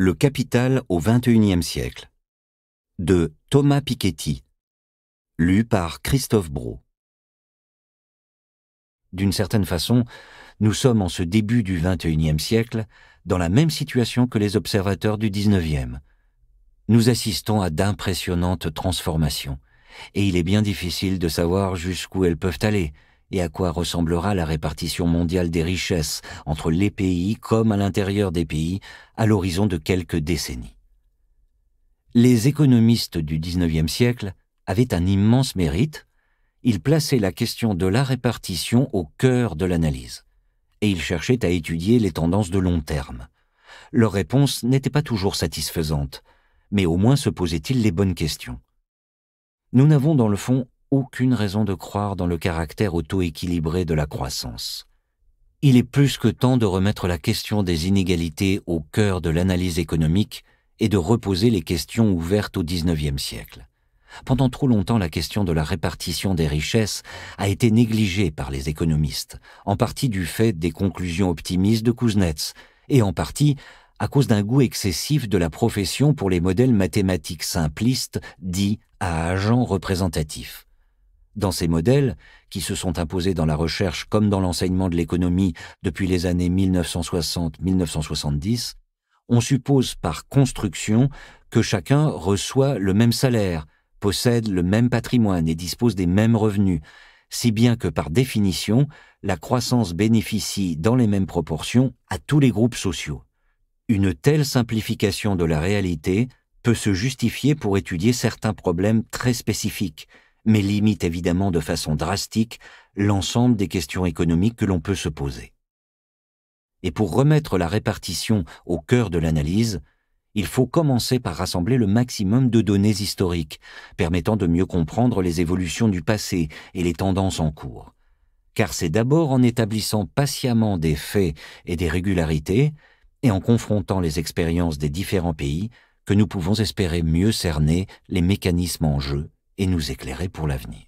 Le capital au XXIe siècle de Thomas Piketty lu par Christophe Brault D'une certaine façon, nous sommes en ce début du XXIe siècle dans la même situation que les observateurs du XIXe. Nous assistons à d'impressionnantes transformations, et il est bien difficile de savoir jusqu'où elles peuvent aller, et à quoi ressemblera la répartition mondiale des richesses entre les pays comme à l'intérieur des pays à l'horizon de quelques décennies. Les économistes du XIXe siècle avaient un immense mérite, ils plaçaient la question de la répartition au cœur de l'analyse, et ils cherchaient à étudier les tendances de long terme. Leurs réponses n'étaient pas toujours satisfaisantes, mais au moins se posaient-ils les bonnes questions. Nous n'avons dans le fond aucune raison de croire dans le caractère auto-équilibré de la croissance. Il est plus que temps de remettre la question des inégalités au cœur de l'analyse économique et de reposer les questions ouvertes au 19e siècle. Pendant trop longtemps, la question de la répartition des richesses a été négligée par les économistes, en partie du fait des conclusions optimistes de Kuznets, et en partie à cause d'un goût excessif de la profession pour les modèles mathématiques simplistes dits à agents représentatifs. Dans ces modèles, qui se sont imposés dans la recherche comme dans l'enseignement de l'économie depuis les années 1960-1970, on suppose par construction que chacun reçoit le même salaire, possède le même patrimoine et dispose des mêmes revenus, si bien que par définition, la croissance bénéficie dans les mêmes proportions à tous les groupes sociaux. Une telle simplification de la réalité peut se justifier pour étudier certains problèmes très spécifiques, mais limite évidemment de façon drastique l'ensemble des questions économiques que l'on peut se poser. Et pour remettre la répartition au cœur de l'analyse, il faut commencer par rassembler le maximum de données historiques, permettant de mieux comprendre les évolutions du passé et les tendances en cours. Car c'est d'abord en établissant patiemment des faits et des régularités, et en confrontant les expériences des différents pays, que nous pouvons espérer mieux cerner les mécanismes en jeu et nous éclairer pour l'avenir.